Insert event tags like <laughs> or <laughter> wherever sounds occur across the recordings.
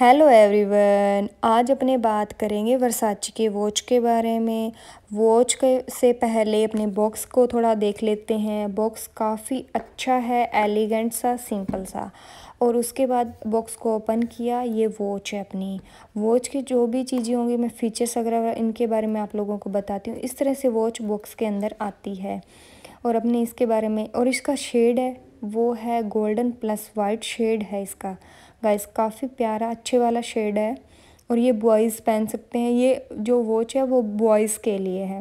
hello everyone आज अपने बात करेंगे वर्साची के वॉच के बारे में वॉच के से पहले अपने बॉक्स को थोड़ा देख लेते हैं बॉक्स काफ़ी अच्छा है एलिगेंट सा सिंपल सा और उसके बाद बॉक्स को ओपन किया ये वॉच है अपनी वॉच की जो भी चीज़ें होंगी मैं फीचर्स वगैरह इनके बारे में आप लोगों को बताती हूँ इस तरह से वॉच बॉक्स के अंदर आती है और अपने इसके बारे में और इसका शेड है वो है गोल्डन प्लस वाइट शेड है इसका गाइस काफ़ी प्यारा अच्छे वाला शेड है और ये बॉयज़ पहन सकते हैं ये जो वॉच है वो बॉयज़ के लिए है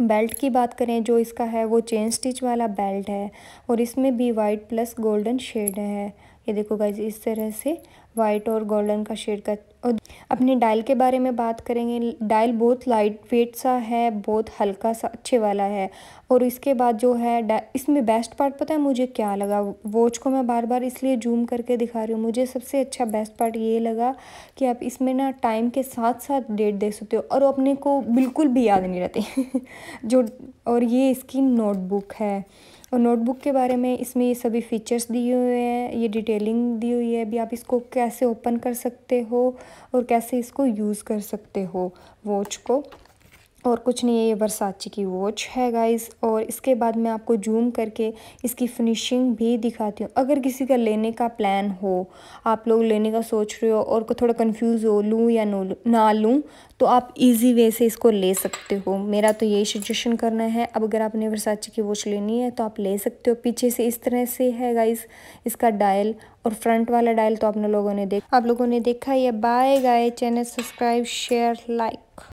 बेल्ट की बात करें जो इसका है वो चेन स्टिच वाला बेल्ट है और इसमें भी वाइट प्लस गोल्डन शेड है ये देखो गाइज इस तरह से वाइट और गोल्डन का शेड का और अपने डायल के बारे में बात करेंगे डायल बहुत लाइट वेट सा है बहुत हल्का सा अच्छे वाला है और इसके बाद जो है इसमें बेस्ट पार्ट पता है मुझे क्या लगा वॉच को मैं बार बार इसलिए जूम करके दिखा रही हूँ मुझे सबसे अच्छा बेस्ट पार्ट ये लगा कि आप इसमें ना टाइम के साथ साथ डेट देख सकते हो और अपने को बिल्कुल भी याद नहीं रहती <laughs> जो और ये इसकी नोटबुक है और नोटबुक के बारे में इसमें ये सभी फीचर्स दिए हुए हैं ये डिटेलिंग दी हुई है भी आप इसको कैसे ओपन कर सकते हो और कैसे इसको यूज़ कर सकते हो वॉच को और कुछ नहीं है ये वर्साची की वॉच है गाइस और इसके बाद मैं आपको जूम करके इसकी फिनिशिंग भी दिखाती हूँ अगर किसी का लेने का प्लान हो आप लोग लेने का सोच रहे हो और थोड़ा कंफ्यूज हो लूँ या नो ना लूँ तो आप इजी वे से इसको ले सकते हो मेरा तो यही सजेशन करना है अब अगर आपने वर्साची की वॉच लेनी है तो आप ले सकते हो पीछे से इस तरह से है गाइस इसका डायल और फ्रंट वाला डायल तो आपने लोगों ने देख आप लोगों ने देखा ये bye guys channel subscribe share like